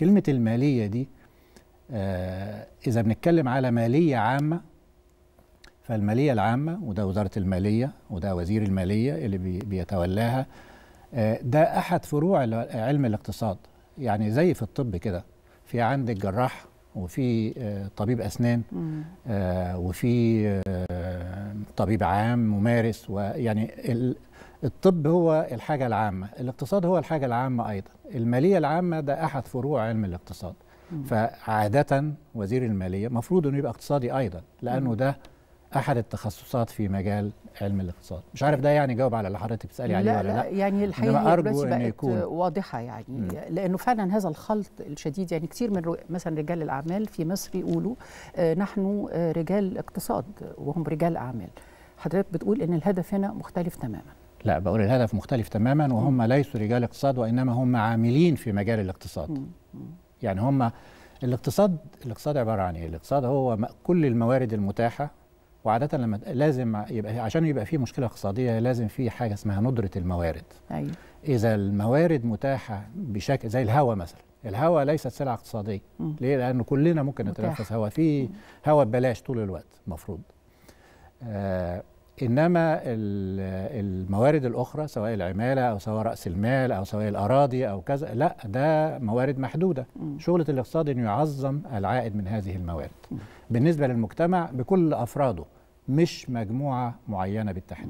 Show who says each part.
Speaker 1: كلمة المالية دي آه، إذا بنتكلم على مالية عامة فالمالية العامة وده وزارة المالية وده وزير المالية اللي بيتولاها آه، ده أحد فروع علم الاقتصاد يعني زي في الطب كده في عندك جراح وفي آه، طبيب أسنان وفي طبيب عام ممارس ويعني الطب هو الحاجة العامة الاقتصاد هو الحاجة العامة أيضا المالية العامة ده أحد فروع علم الاقتصاد فعادة وزير المالية مفروض أنه يبقى اقتصادي أيضا لأنه ده احد التخصصات في مجال علم الاقتصاد مش عارف ده يعني جاوب على اللي حضرتك
Speaker 2: بتسالي عليه ولا لا, لا يعني الحقيقه أرجو بقت إن يكون واضحه يعني م. لانه فعلا هذا الخلط الشديد يعني كثير من مثلا رجال الاعمال في مصر يقولوا آه، نحن آه، رجال اقتصاد وهم رجال اعمال حضرتك بتقول ان الهدف هنا مختلف تماما
Speaker 1: لا بقول الهدف مختلف تماما وهم م. ليسوا رجال اقتصاد وانما هم عاملين في مجال الاقتصاد م. يعني هم الاقتصاد الاقتصاد عباره عن ايه الاقتصاد هو كل الموارد المتاحه وعاده لما لازم يبقى عشان يبقى في مشكله اقتصاديه لازم في حاجه اسمها ندره الموارد ايوه اذا الموارد متاحه بشكل زي الهواء مثلا الهواء ليست سلعه اقتصاديه م. ليه لانه كلنا ممكن نتنفس هواء في هواء ببلاش طول الوقت المفروض آه انما الموارد الاخرى سواء العماله او سواء راس المال او سواء الاراضي او كذا لا ده موارد محدوده شغله الاقتصاد انه يعظم العائد من هذه الموارد بالنسبه للمجتمع بكل افراده مش مجموعه معينه بالتحديد